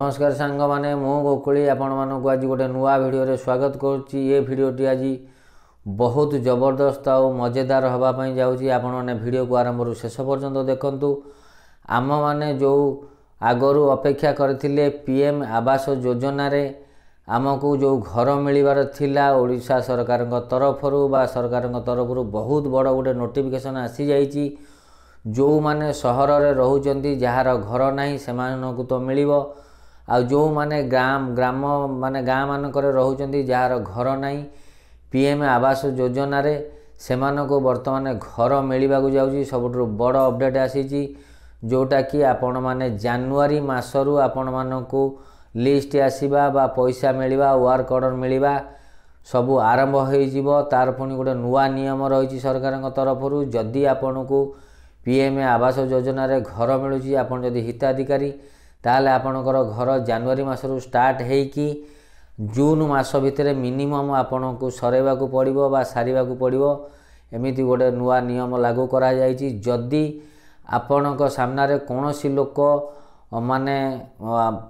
ନମସ୍କାର ସାଙ୍ଗମାନେ ମୁଁ ଗୋକୁଳି ଆପଣମାନଙ୍କୁ ଆଜି ଗୋଟେ ନୂଆ ଭିଡ଼ିଓରେ ସ୍ୱାଗତ କରୁଛି ଏ ଭିଡ଼ିଓଟି ଆଜି ବହୁତ ଜବରଦସ୍ତ ଆଉ ମଜେଦାର ହେବା ପାଇଁ ଯାଉଛି ଆପଣମାନେ ଭିଡ଼ିଓକୁ ଆରମ୍ଭରୁ ଶେଷ ପର୍ଯ୍ୟନ୍ତ ଦେଖନ୍ତୁ ଆମମାନେ ଯେଉଁ ଆଗରୁ ଅପେକ୍ଷା କରିଥିଲେ ପି ଏମ୍ ଆବାସ ଯୋଜନାରେ ଆମକୁ ଯେଉଁ ଘର ମିଳିବାର ଥିଲା ଓଡ଼ିଶା ସରକାରଙ୍କ ତରଫରୁ ବା ସରକାରଙ୍କ ତରଫରୁ ବହୁତ ବଡ଼ ଗୋଟେ ନୋଟିଫିକେସନ୍ ଆସିଯାଇଛି ଯେଉଁମାନେ ସହରରେ ରହୁଛନ୍ତି ଯାହାର ଘର ନାହିଁ ସେମାନଙ୍କୁ ତ ମିଳିବ ଆଉ ଯେଉଁମାନେ ଗାଁ ଗ୍ରାମ ମାନେ ଗାଁମାନଙ୍କରେ ରହୁଛନ୍ତି ଯାହାର ଘର ନାହିଁ ପି ଏମ୍ ଆବାସ ଯୋଜନାରେ ସେମାନଙ୍କୁ ବର୍ତ୍ତମାନ ଘର ମିଳିବାକୁ ଯାଉଛି ସବୁଠାରୁ ବଡ଼ ଅପଡ଼େଟ୍ ଆସିଛି ଯେଉଁଟାକି ଆପଣମାନେ ଜାନୁଆରୀ ମାସରୁ ଆପଣମାନଙ୍କୁ ଲିଷ୍ଟ ଆସିବା ବା ପଇସା ମିଳିବା ୱାର୍କ ଅର୍ଡ଼ର ମିଳିବା ସବୁ ଆରମ୍ଭ ହୋଇଯିବ ତା'ର ପୁଣି ଗୋଟେ ନୂଆ ନିୟମ ରହିଛି ସରକାରଙ୍କ ତରଫରୁ ଯଦି ଆପଣଙ୍କୁ ପି ଏମ୍ ଆବାସ ଯୋଜନାରେ ଘର ମିଳୁଛି ଆପଣ ଯଦି ହିତାଧିକାରୀ ତାହେଲେ ଆପଣଙ୍କର ଘର ଜାନୁଆରୀ ମାସରୁ ଷ୍ଟାର୍ଟ ହେଇକି ଜୁନ୍ ମାସ ଭିତରେ ମିନିମମ୍ ଆପଣଙ୍କୁ ସରେଇବାକୁ ପଡ଼ିବ ବା ସାରିବାକୁ ପଡ଼ିବ ଏମିତି ଗୋଟେ ନୂଆ ନିୟମ ଲାଗୁ କରାଯାଇଛି ଯଦି ଆପଣଙ୍କ ସାମ୍ନାରେ କୌଣସି ଲୋକ ମାନେ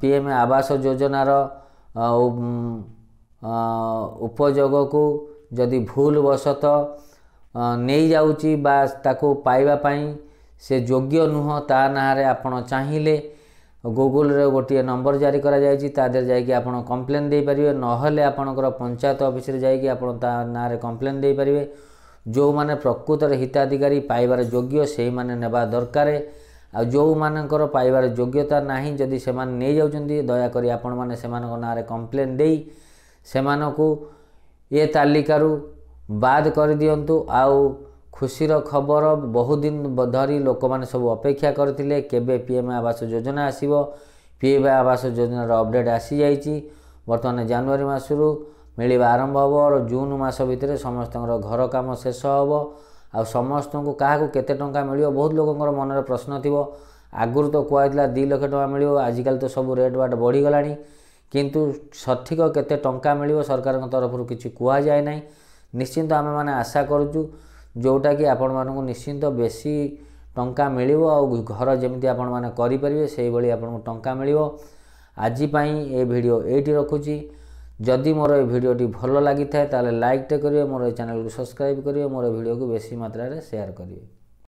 ପି ଏମ୍ ଆବାସ ଯୋଜନାର ଉପଯୋଗକୁ ଯଦି ଭୁଲ ବଶତଃ ନେଇଯାଉଛି ବା ତାକୁ ପାଇବା ପାଇଁ ସେ ଯୋଗ୍ୟ ନୁହଁ ତା ନାଁରେ ଆପଣ ଚାହିଁଲେ ଗୁଗୁଲରେ ଗୋଟିଏ ନମ୍ବର ଜାରି କରାଯାଇଛି ତା ଦେହରେ ଯାଇକି ଆପଣ କମ୍ପ୍ଲେନ୍ ଦେଇପାରିବେ ନହେଲେ ଆପଣଙ୍କର ପଞ୍ଚାୟତ ଅଫିସରେ ଯାଇକି ଆପଣ ତା ନାଁରେ କମ୍ପ୍ଲେନ୍ ଦେଇପାରିବେ ଯେଉଁମାନେ ପ୍ରକୃତରେ ହିତାଧିକାରୀ ପାଇବାର ଯୋଗ୍ୟ ସେଇମାନେ ନେବା ଦରକାର ଆଉ ଯେଉଁମାନଙ୍କର ପାଇବାର ଯୋଗ୍ୟତା ନାହିଁ ଯଦି ସେମାନେ ନେଇଯାଉଛନ୍ତି ଦୟାକରି ଆପଣମାନେ ସେମାନଙ୍କ ନାଁରେ କମ୍ପ୍ଲେନ୍ ଦେଇ ସେମାନଙ୍କୁ ଏ ତାଲିକାରୁ ବାଦ୍ କରିଦିଅନ୍ତୁ ଆଉ ଖୁସିର ଖବର ବହୁଦିନ ଧରି ଲୋକମାନେ ସବୁ ଅପେକ୍ଷା କରିଥିଲେ କେବେ ପି ଏମ୍ ଆବାସ ଯୋଜନା ଆସିବ ପି ଏମ୍ ଆବାସ ଯୋଜନାର ଅପଡ଼େଟ୍ ଆସିଯାଇଛି ବର୍ତ୍ତମାନ ଜାନୁଆରୀ ମାସରୁ ମିଳିବା ଆରମ୍ଭ ହେବ ଆଉ ଜୁନ୍ ମାସ ଭିତରେ ସମସ୍ତଙ୍କର ଘର କାମ ଶେଷ ହେବ ଆଉ ସମସ୍ତଙ୍କୁ କାହାକୁ କେତେ ଟଙ୍କା ମିଳିବ ବହୁତ ଲୋକଙ୍କର ମନରେ ପ୍ରଶ୍ନ ଥିବ ଆଗରୁ ତ କୁହାଯାଇଥିଲା ଦୁଇ ଲକ୍ଷ ଟଙ୍କା ମିଳିବ ଆଜିକାଲି ତ ସବୁ ରେଟ୍ ବାଟ ବଢ଼ିଗଲାଣି କିନ୍ତୁ ସଠିକ କେତେ ଟଙ୍କା ମିଳିବ ସରକାରଙ୍କ ତରଫରୁ କିଛି କୁହାଯାଏ ନାହିଁ ନିଶ୍ଚିନ୍ତ ଆମେମାନେ ଆଶା କରୁଛୁ ଯେଉଁଟାକି ଆପଣମାନଙ୍କୁ ନିଶ୍ଚିନ୍ତ ବେଶୀ ଟଙ୍କା ମିଳିବ ଆଉ ଘର ଯେମିତି ଆପଣମାନେ କରିପାରିବେ ସେଇଭଳି ଆପଣଙ୍କୁ ଟଙ୍କା ମିଳିବ ଆଜି ପାଇଁ ଏ ଭିଡ଼ିଓ ଏଇଠି ରଖୁଛି ଯଦି ମୋର ଏ ଭିଡ଼ିଓଟି ଭଲ ଲାଗିଥାଏ ତାହେଲେ ଲାଇକ୍ଟେ କରିବେ ମୋର ଏ ଚ୍ୟାନେଲକୁ ସବସ୍କ୍ରାଇବ୍ କରିବେ ମୋର ଭିଡ଼ିଓକୁ ବେଶୀ ମାତ୍ରାରେ ସେୟାର କରିବେ